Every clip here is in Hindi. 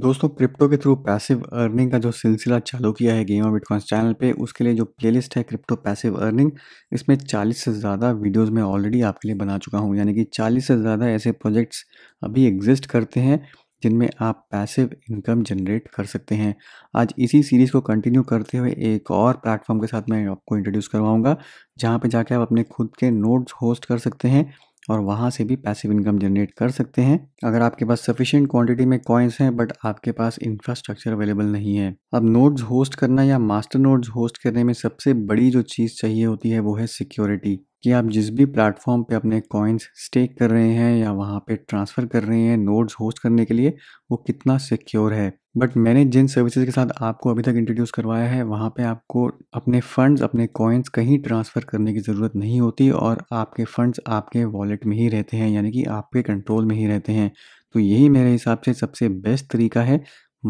दोस्तों क्रिप्टो के थ्रू पैसिव अर्निंग का जो सिलसिला चालू किया है गेम ऑफ बिटकॉइंस चैनल पे उसके लिए जो प्लेलिस्ट है क्रिप्टो पैसिव अर्निंग इसमें 40 से ज़्यादा वीडियोस में ऑलरेडी आपके लिए बना चुका हूँ यानी कि 40 से ज़्यादा ऐसे प्रोजेक्ट्स अभी एग्जिस्ट करते हैं जिनमें आप पैसिव इनकम जनरेट कर सकते हैं आज इसी सीरीज़ को कंटिन्यू करते हुए एक और प्लेटफॉर्म के साथ मैं आपको इंट्रोड्यूस करवाऊँगा जहाँ पर जाके आप अपने खुद के नोट्स होस्ट कर सकते हैं और वहाँ से भी पैसिव इनकम जनरेट कर सकते हैं अगर आपके पास सफिशियंट क्वांटिटी में कॉइन्स हैं बट आपके पास इंफ्रास्ट्रक्चर अवेलेबल नहीं है अब नोड्स होस्ट करना या मास्टर नोड्स होस्ट करने में सबसे बड़ी जो चीज़ चाहिए होती है वो है सिक्योरिटी कि आप जिस भी प्लेटफॉर्म पे अपने कॉइन्स स्टेक कर रहे हैं या वहाँ पे ट्रांसफ़र कर रहे हैं नोड्स होस्ट करने के लिए वो कितना सिक्योर है बट मैंने जिन सर्विसेज के साथ आपको अभी तक इंट्रोड्यूस करवाया है वहाँ पे आपको अपने फंड्स अपने कॉइन्स कहीं ट्रांसफ़र करने की ज़रूरत नहीं होती और आपके फंड्स आपके वॉलेट में ही रहते हैं यानी कि आपके कंट्रोल में ही रहते हैं तो यही मेरे हिसाब से सबसे बेस्ट तरीका है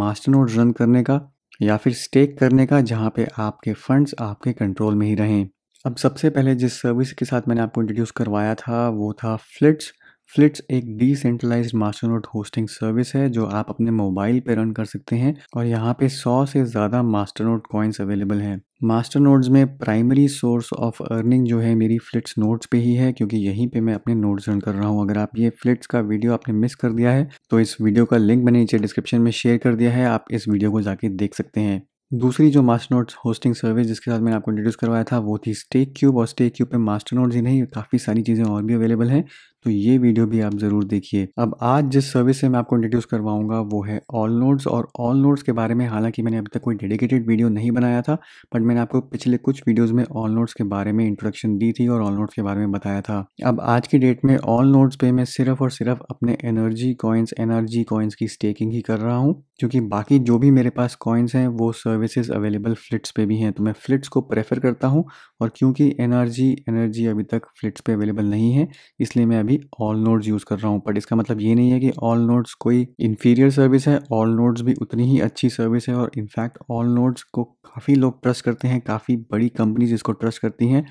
मास्टर नोड रन करने का या फिर स्टेक करने का जहाँ पे आपके फंड्स आपके कंट्रोल में ही रहें अब सबसे पहले जिस सर्विस के साथ मैंने आपको इंट्रोड्यूस करवाया था वो था फ्लिट्स फ्लिट्स एक decentralize master node hosting service है जो आप अपने मोबाइल पे रन कर सकते हैं और यहाँ पे 100 से ज़्यादा मास्टर नोट कॉइन्स अवेलेबल हैं मास्टर नोट्स में प्राइमरी सोर्स ऑफ अर्निंग जो है मेरी फ्लिट्स नोट्स पे ही है क्योंकि यहीं पे मैं अपने नोट्स रन कर रहा हूँ अगर आप ये फ्लिट्स का वीडियो आपने मिस कर दिया है तो इस वीडियो का लिंक मैंने नीचे डिस्क्रिप्शन में शेयर कर दिया है आप इस वीडियो को जाके देख सकते हैं दूसरी जो मास्टर नोट्स होस्टिंग सर्विस जिसके साथ मैंने आपको इंट्रोड्यूस करवाया था वो थी स्टेक क्यूब और स्टेक क्यूब पे मास्टर नोट्स ही नहीं काफ़ी सारी चीज़ें और भी अवेलेबल हैं तो ये वीडियो भी आप ज़रूर देखिए अब आज जिस सर्विस से मैं आपको इंट्रोड्यूस करवाऊंगा वो है ऑल नोट्स और ऑल नोट्स के बारे में हालांकि मैंने अभी तक कोई डेडिकेटेड वीडियो नहीं बनाया था बट मैंने आपको पिछले कुछ वीडियोस में ऑल नोट्स के बारे में इंट्रोडक्शन दी थी और ऑल नोट्स के बारे में बताया था अब आज की डेट में ऑल नोट्स पे मैं सिर्फ और सिर्फ अपने एनर्जी कॉइन्स एनर्जी कॉइन्स की स्टेकिंग ही कर रहा हूँ क्योंकि बाकी जो भी मेरे पास कॉइन्स हैं वो सर्विसेज अवेलेबल फ्लिट्स पे भी हैं तो मैं फ्लिट्स को प्रेफर करता हूँ और क्योंकि एनर्जी एनर्जी अभी तक फ्लिट्स पे अवेलेबल नहीं है इसलिए मैं अभी भी ऑल नोड्स यूज़ कर रहा हूँ बट इसका मतलब ये नहीं है कि ऑल नोड्स कोई इन्फीरियर सर्विस है ऑल नोड्स भी उतनी ही अच्छी सर्विस है और इनफैक्ट ऑल नोड्स को काफ़ी लोग ट्रस्ट करते हैं काफ़ी बड़ी कंपनीज इसको ट्रस्ट करती हैं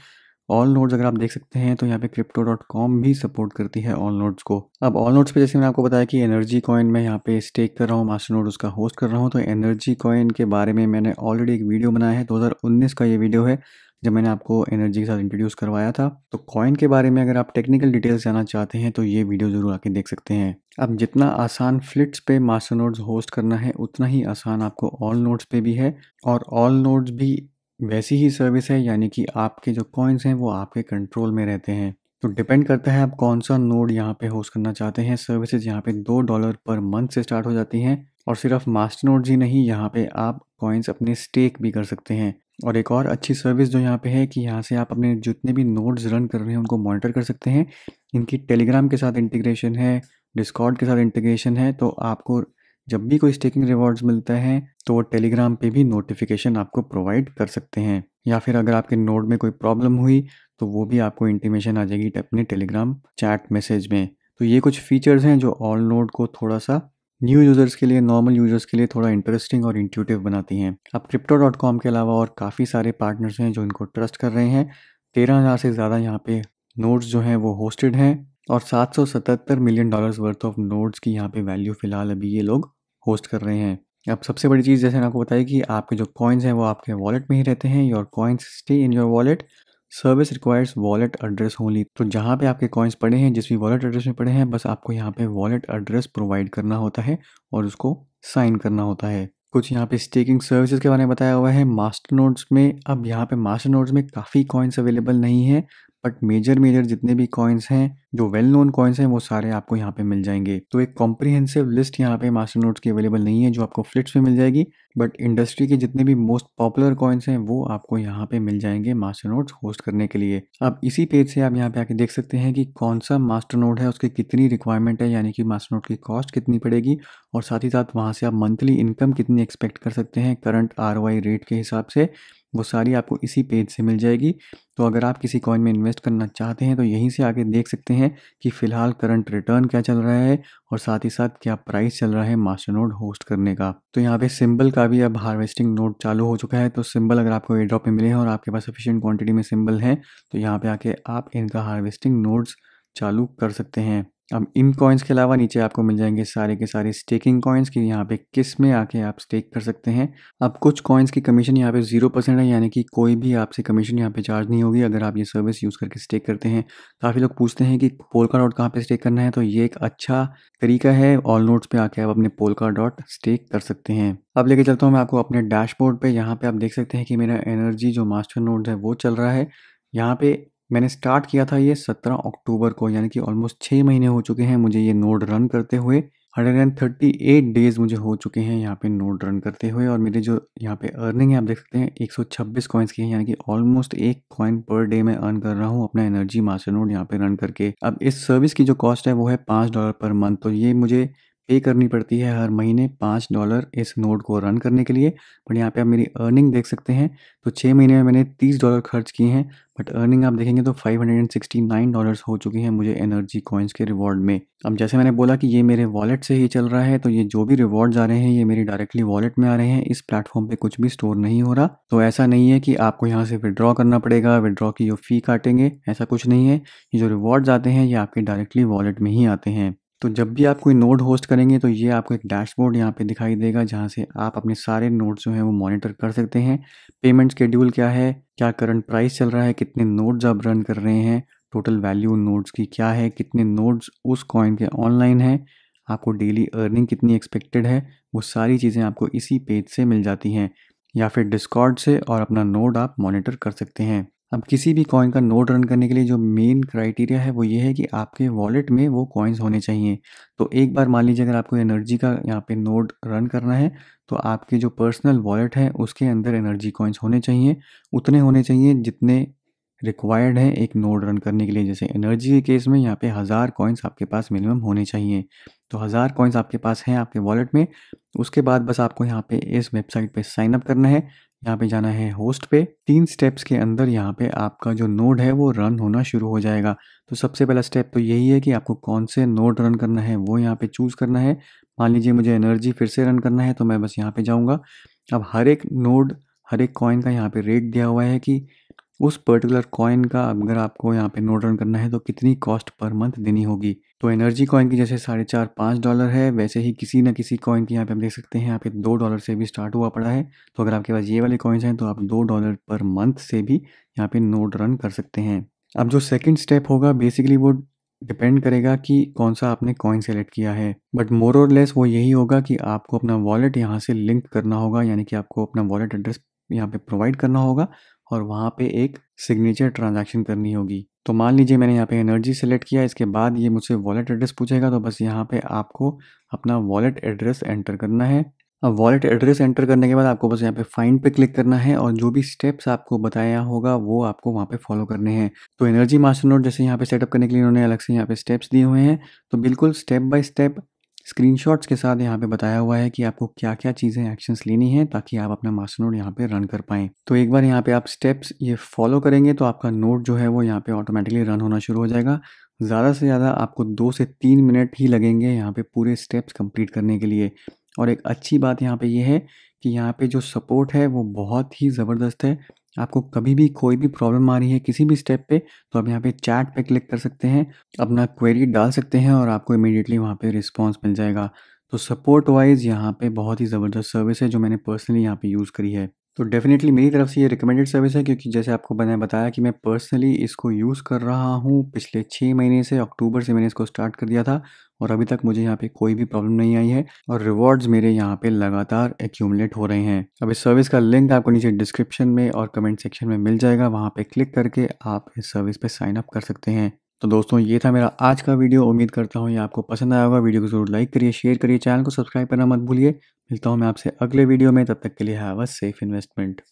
ऑल नोड्स अगर आप देख सकते हैं तो यहाँ पे क्रिप्टो डॉट कॉम भी सपोर्ट करती है ऑल नोड्स को अब ऑल नोड्स पे जैसे मैंने आपको बताया कि एनर्जी कॉइन में यहाँ पे स्टेक कर रहा हूँ मास्टर नोड उसका होस्ट कर रहा हूँ तो एनर्जी कॉइन के बारे में मैंने ऑलरेडी एक वीडियो बनाया है 2019 का ये वीडियो है जब मैंने आपको एनर्जी के साथ इंट्रोड्यूस करवाया था तो कॉइन के बारे में अगर आप टेक्निकल डिटेल्स जानना चाहते हैं तो ये वीडियो ज़रूर आके देख सकते हैं अब जितना आसान फ्लिट्स पे मास्टर नोट्स होस्ट करना है उतना ही आसान आपको ऑल नोट्स पे भी है और ऑल नोट्स भी वैसी ही सर्विस है यानी कि आपके जो कॉइन्स हैं वो आपके कंट्रोल में रहते हैं तो डिपेंड करता है आप कौन सा नोड यहाँ पे होस्ट करना चाहते हैं सर्विसेज यहाँ पे दो डॉलर पर मंथ से स्टार्ट हो जाती हैं और सिर्फ मास्टर नोड ही नहीं यहाँ पे आप कॉइन्स अपने स्टेक भी कर सकते हैं और एक और अच्छी सर्विस जो यहाँ पे है कि यहाँ से आप अपने जितने भी नोड्स रन कर रहे हैं उनको मॉनिटर कर सकते हैं इनकी टेलीग्राम के साथ इंटीग्रेशन है डिस्कॉर्ड के साथ इंटीग्रेशन है तो आपको जब भी कोई स्टेकिंग रिवॉर्ड्स मिलता है तो वो टेलीग्राम पे भी नोटिफिकेशन आपको प्रोवाइड कर सकते हैं या फिर अगर आपके नोड में कोई प्रॉब्लम हुई तो वो भी आपको इंटीमेशन आ जाएगी अपने टेलीग्राम चैट मैसेज में तो ये कुछ फीचर्स हैं जो ऑल नोड को थोड़ा सा न्यू यूज़र्स के लिए नॉर्मल यूज़र्स के लिए थोड़ा इंटरेस्टिंग और इंट्यूटिव बनाती हैं अब क्रिप्टो डॉट कॉम के अलावा और काफ़ी सारे पार्टनर्स हैं जो इनको ट्रस्ट कर रहे हैं तेरह हज़ार से ज़्यादा यहाँ पे नोट्स जो हैं वो होस्टेड हैं और सात सौ सतहत्तर million dollars worth of notes की यहाँ पे वैल्यू फ़िलहाल अभी ये लोग होस्ट कर रहे हैं अब सबसे बड़ी चीज़ जैसे मैंने आपको बताई कि आपके जो कॉइन्स हैं वो आपके वॉलेट में ही रहते हैं your coins stay in your wallet service requires wallet address only तो जहाँ पे आपके कॉइन्स पड़े हैं जिस भी वॉलेट एड्रेस में पड़े हैं बस आपको यहाँ पे वॉलेट एड्रेस प्रोवाइड करना होता है और उसको साइन करना होता है कुछ यहाँ पे स्टेकिंग सर्विसेज के बारे में बताया हुआ है मास्टर नोट्स में अब यहाँ पे मास्टर नोट्स में काफ़ी कॉइन्स अवेलेबल नहीं है बट मेजर मेजर जितने भी कॉइन्स हैं जो वेल नोन कॉइन्स हैं वो सारे आपको यहाँ पे मिल जाएंगे तो एक कॉम्प्रिहेंसिव लिस्ट यहाँ पे मास्टर नोट्स की अवेलेबल नहीं है जो आपको फ्लिट्स में मिल जाएगी बट इंडस्ट्री के जितने भी मोस्ट पॉपुलर कॉइन्स हैं वो आपको यहाँ पे मिल जाएंगे मास्टर नोट्स होस्ट करने के लिए अब इसी पेज से आप यहाँ पे आके देख सकते हैं कि कौन सा मास्टर नोट है उसकी कितनी रिक्वायरमेंट है यानी कि मास्टर नोट की कॉस्ट कितनी पड़ेगी और साथ ही साथ वहाँ से आप मंथली इनकम कितनी एक्सपेक्ट कर सकते हैं करंट आर रेट के हिसाब से वो सारी आपको इसी पेज से मिल जाएगी तो अगर आप किसी कॉइन में इन्वेस्ट करना चाहते हैं तो यहीं से आगे देख सकते हैं कि फ़िलहाल करंट रिटर्न क्या चल रहा है और साथ ही साथ क्या प्राइस चल रहा है मास्टर नोड होस्ट करने का तो यहाँ पे सिंबल का भी अब हार्वेस्टिंग नोड चालू हो चुका है तो सिंबल अगर आपको एयर ड्रॉप में मिले हैं और आपके पास सफिशियंट क्वान्टिटी में सिम्बल हैं तो यहाँ पर आके आप इनका हार्वेस्टिंग नोड्स चालू कर सकते हैं अब इन कॉइन्स के अलावा नीचे आपको मिल जाएंगे सारे के सारे स्टेकिंग कॉइन्स की यहाँ पे किस में आके आप स्टेक कर सकते हैं अब कुछ कॉइन्स की कमीशन यहाँ पे जीरो परसेंट है यानी कि कोई भी आपसे कमीशन यहाँ पे चार्ज नहीं होगी अगर आप ये सर्विस यूज़ करके स्टेक करते हैं काफ़ी लोग पूछते हैं कि पोलका डॉट कहाँ पर स्टेक करना है तो ये एक अच्छा तरीका है ऑल नोट्स पर आके आप अपने पोलका डॉट स्टेक कर सकते हैं अब लेके चलता हूँ मैं आपको अपने डैशबोर्ड पर यहाँ पर आप देख सकते हैं कि मेरा एनर्जी जो मास्टर नोट है वो चल रहा है यहाँ पे मैंने स्टार्ट किया था ये 17 अक्टूबर को यानी कि ऑलमोस्ट छः महीने हो चुके हैं मुझे ये नोड रन करते हुए 138 डेज मुझे हो चुके हैं यहाँ पे नोड रन करते हुए और मेरे जो यहाँ पे अर्निंग है आप देख सकते हैं 126 कॉइन्स की है यानी कि ऑलमोस्ट एक कॉइन पर डे मैं अर्न कर रहा हूँ अपना एनर्जी मास्टर नोड यहाँ पे रन करके अब इस सर्विस की जो कॉस्ट है वो है पाँच डॉलर पर मंथ तो ये मुझे पे करनी पड़ती है हर महीने पाँच डॉलर इस नोड को रन करने के लिए बट यहाँ पे आप मेरी अर्निंग देख सकते हैं तो छः महीने में मैंने तीस डॉलर खर्च किए हैं बट अर्निंग आप देखेंगे तो five hundred and sixty nine dollar हो चुके हैं मुझे एनर्जी कॉइन्स के रिवॉर्ड में अब जैसे मैंने बोला कि ये मेरे वॉलेट से ही चल रहा है तो ये जो भी रिवॉर्ड्स आ रहे हैं ये मेरे डायरेक्टली वॉलेट में आ रहे हैं इस प्लेटफॉर्म पर कुछ भी स्टोर नहीं हो रहा तो ऐसा नहीं है कि आपको यहाँ से विड्रॉ करना पड़ेगा विड्रॉ की जो फी काटेंगे ऐसा कुछ नहीं है ये जो रिवॉर्ड्स आते हैं ये आपके डायरेक्टली वॉलेट में ही आते हैं तो जब भी आप कोई नोड होस्ट करेंगे तो ये आपको एक डैशबोर्ड यहाँ पे दिखाई देगा जहाँ से आप अपने सारे नोड्स जो हैं वो मॉनिटर कर सकते हैं पेमेंट स्केड्यूल क्या है क्या करंट प्राइस चल रहा है कितने नोड्स आप रन कर रहे हैं टोटल वैल्यू नोड्स की क्या है कितने नोड्स उस कॉइन के ऑनलाइन हैं आपको डेली अर्निंग कितनी एक्सपेक्टेड है वो सारी चीज़ें आपको इसी पेज से मिल जाती हैं या फिर डिस्कॉर्ड से और अपना नोड आप मॉनिटर कर सकते हैं अब किसी भी कॉइन का नोड रन करने के लिए जो मेन क्राइटेरिया है वो ये है कि आपके वॉलेट में वो कॉइन्स होने चाहिए तो एक बार मान लीजिए अगर आपको एनर्जी का यहाँ पे नोड रन करना है तो आपके जो पर्सनल वॉलेट है उसके अंदर एनर्जी कॉइन्स होने चाहिए उतने होने चाहिए जितने रिक्वायर्ड है एक नोड रन करने के लिए जैसे एनर्जी के केस में यहाँ पे हज़ार कॉइन्स आपके पास मिनिमम होने चाहिए तो हज़ार कॉइन्स आपके पास हैं आपके वॉलेट में उसके बाद बस आपको यहाँ पे इस वेबसाइट पे साइन अप करना है यहाँ पे जाना है होस्ट पे तीन स्टेप्स के अंदर यहाँ पे आपका जो नोड है वो रन होना शुरू हो जाएगा तो सबसे पहला स्टेप तो यही है कि आपको कौन से नोड रन करना है वो यहाँ पे चूज़ करना है मान लीजिए मुझे एनर्जी फिर से रन करना है तो मैं बस यहाँ पे जाऊँगा अब हर एक नोड हर एक कॉइन का यहाँ पे रेट दिया हुआ है कि उस पर्टिकुलर कॉइन का अगर आपको यहाँ पे नोट रन करना है तो कितनी कॉस्ट पर मंथ देनी होगी तो एनर्जी कॉइन की जैसे साढ़े चार पाँच डॉलर है वैसे ही किसी ना किसी कॉइन की यहाँ पे आप देख सकते हैं यहाँ पे दो डॉलर से भी स्टार्ट हुआ पड़ा है तो अगर आपके पास ये वाले कॉइन्स हैं तो आप दो डॉलर पर मंथ से भी यहाँ पे नोट रन कर सकते हैं अब जो सेकेंड स्टेप होगा बेसिकली वो डिपेंड करेगा कि कौन सा आपने कॉइन सेलेक्ट किया है बट मोर और लेस वो यही होगा कि आपको अपना वॉलेट यहाँ से लिंक करना होगा यानी कि आपको अपना वॉलेट एड्रेस यहाँ पे प्रोवाइड करना होगा और वहाँ पे एक सिग्नेचर ट्रांजैक्शन करनी होगी तो मान लीजिए मैंने यहाँ पे एनर्जी सेलेक्ट किया इसके बाद ये मुझसे वॉलेट एड्रेस पूछेगा तो बस यहाँ पे आपको अपना वॉलेट एड्रेस एंटर करना है अब वॉलेट एड्रेस एंटर करने के बाद आपको बस यहाँ पे फाइंड पे क्लिक करना है और जो भी स्टेप्स आपको बताया होगा वो आपको वहाँ पे फॉलो करने हैं तो एनर्जी मास्टर नोट जैसे यहाँ पे सेटअप करने के लिए उन्होंने अलग से यहाँ पे स्टेप्स दिए हुए हैं तो बिल्कुल स्टेप बाय स्टेप स्क्रीनशॉट्स के साथ यहाँ पे बताया हुआ है कि आपको क्या क्या चीज़ें एक्शंस लेनी है ताकि आप अपना मास्टर नोट यहाँ पे रन कर पाएँ तो एक बार यहाँ पे आप स्टेप्स ये फॉलो करेंगे तो आपका नोट जो है वो यहाँ पे ऑटोमेटिकली रन होना शुरू हो जाएगा ज़्यादा से ज़्यादा आपको दो से तीन मिनट ही लगेंगे यहाँ पर पूरे स्टेप्स कम्प्लीट करने के लिए और एक अच्छी बात यहाँ पर यह है कि यहाँ पर जो सपोर्ट है वो बहुत ही ज़बरदस्त है आपको कभी भी कोई भी प्रॉब्लम आ रही है किसी भी स्टेप पे तो आप यहाँ पे चैट पे क्लिक कर सकते हैं अपना क्वेरी डाल सकते हैं और आपको इमीडिएटली वहाँ पे रिस्पॉन्स मिल जाएगा तो सपोर्ट वाइज यहाँ पे बहुत ही ज़बरदस्त सर्विस है जो मैंने पर्सनली यहाँ पे यूज़ करी है तो डेफ़िनेटली मेरी तरफ से ये रिकमेंडेड सर्विस है क्योंकि जैसे आपको मैंने बताया कि मैं पर्सनली इसको यूज़ कर रहा हूँ पिछले छः महीने से अक्टूबर से मैंने इसको स्टार्ट कर दिया था और अभी तक मुझे यहाँ पे कोई भी प्रॉब्लम नहीं आई है और रिवॉर्ड्स मेरे यहाँ पे लगातार एक्यूमलेट हो रहे हैं अब इस सर्विस का लिंक आपको नीचे डिस्क्रिप्शन में और कमेंट सेक्शन में मिल जाएगा वहाँ पर क्लिक करके आप इस सर्विस पे साइन अप कर सकते हैं तो दोस्तों ये था मेरा आज का वीडियो उम्मीद करता हूँ ये आपको पसंद आया होगा वीडियो को जरूर लाइक करिए शेयर करिए चैनल को सब्सक्राइब करना मत भूलिए मिलता हूँ मैं आपसे अगले वीडियो में तब तक के लिए हैव अ सेफ इन्वेस्टमेंट